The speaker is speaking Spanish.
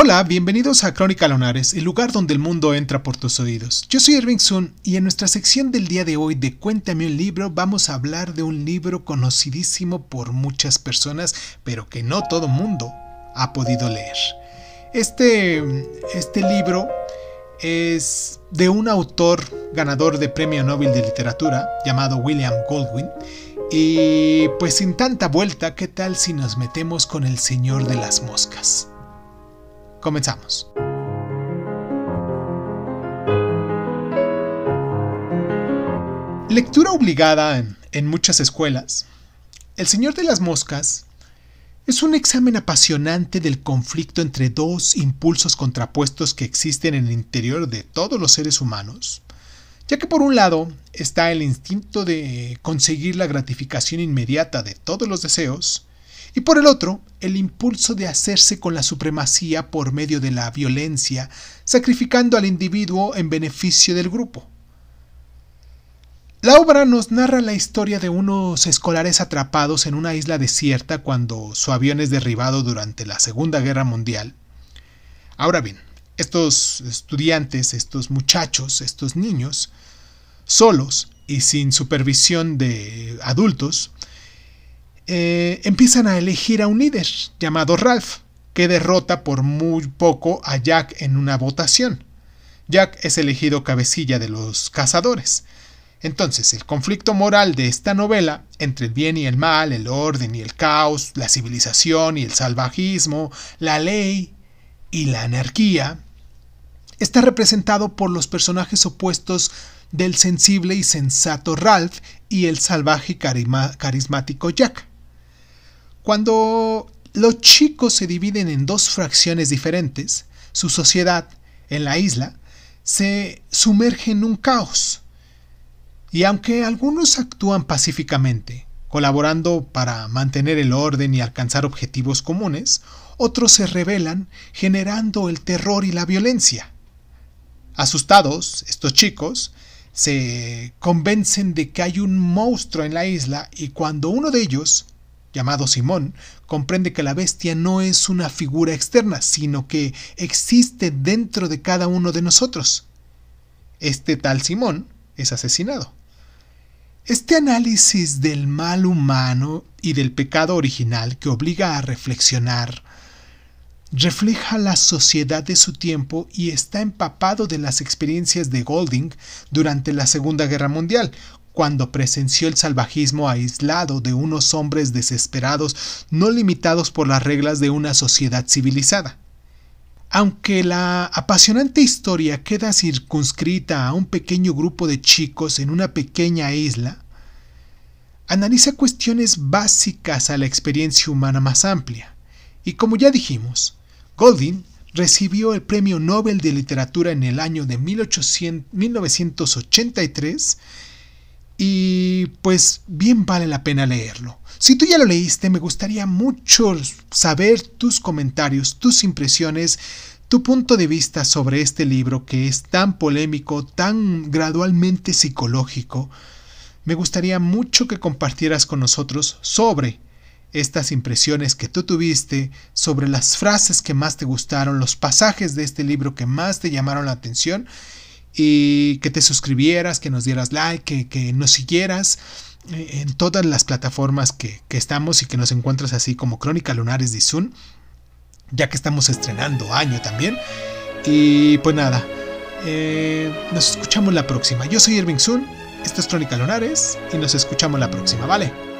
Hola, bienvenidos a Crónica Lonares, el lugar donde el mundo entra por tus oídos. Yo soy Irving Sun y en nuestra sección del día de hoy de Cuéntame un libro vamos a hablar de un libro conocidísimo por muchas personas, pero que no todo mundo ha podido leer. Este, este libro es de un autor ganador de Premio Nobel de Literatura llamado William Goldwyn. Y pues sin tanta vuelta, ¿qué tal si nos metemos con El Señor de las Moscas? Comenzamos. Lectura obligada en, en, muchas escuelas. El Señor de las Moscas es un examen apasionante del conflicto entre dos impulsos contrapuestos que existen en el interior de todos los seres humanos, ya que por un lado está el instinto de conseguir la gratificación inmediata de todos los deseos, y por el otro, el impulso de hacerse con la supremacía por medio de la violencia, sacrificando al individuo en beneficio del grupo. La obra nos narra la historia de unos escolares atrapados en una isla desierta cuando su avión es derribado durante la Segunda Guerra Mundial. Ahora bien, estos estudiantes, estos muchachos, estos niños, solos y sin supervisión de adultos, eh, empiezan a elegir a un líder llamado Ralph, que derrota por muy poco a Jack en una votación. Jack es elegido cabecilla de los cazadores. Entonces, el conflicto moral de esta novela, entre el bien y el mal, el orden y el caos, la civilización y el salvajismo, la ley y la anarquía, está representado por los personajes opuestos del sensible y sensato Ralph y el salvaje y carismático Jack. Cuando los chicos se dividen en dos fracciones diferentes, su sociedad en la isla se sumerge en un caos. Y aunque algunos actúan pacíficamente, colaborando para mantener el orden y alcanzar objetivos comunes, otros se rebelan generando el terror y la violencia. Asustados, estos chicos se convencen de que hay un monstruo en la isla y cuando uno de ellos, llamado Simón, comprende que la bestia no es una figura externa, sino que existe dentro de cada uno de nosotros. Este tal Simón es asesinado. Este análisis del mal humano y del pecado original que obliga a reflexionar refleja la sociedad de su tiempo y está empapado de las experiencias de Golding durante la Segunda Guerra Mundial, cuando presenció el salvajismo aislado de unos hombres desesperados no limitados por las reglas de una sociedad civilizada. Aunque la apasionante historia queda circunscrita a un pequeño grupo de chicos en una pequeña isla, analiza cuestiones básicas a la experiencia humana más amplia. Y como ya dijimos, Goldin recibió el Premio Nobel de Literatura en el año de 1983 y pues bien vale la pena leerlo. Si tú ya lo leíste, me gustaría mucho saber tus comentarios, tus impresiones, tu punto de vista sobre este libro que es tan polémico, tan gradualmente psicológico. Me gustaría mucho que compartieras con nosotros sobre estas impresiones que tú tuviste, sobre las frases que más te gustaron, los pasajes de este libro que más te llamaron la atención y que te suscribieras, que nos dieras like, que, nos siguieras eh, en todas las plataformas que, estamos y que nos encuentras así como Crónica Lunares de Zoom, ya que estamos estrenando año también. Y pues nada, eh, nos escuchamos la próxima. Yo soy Irving Sun, esto es Crónica Lunares y nos escuchamos la próxima, ¿vale?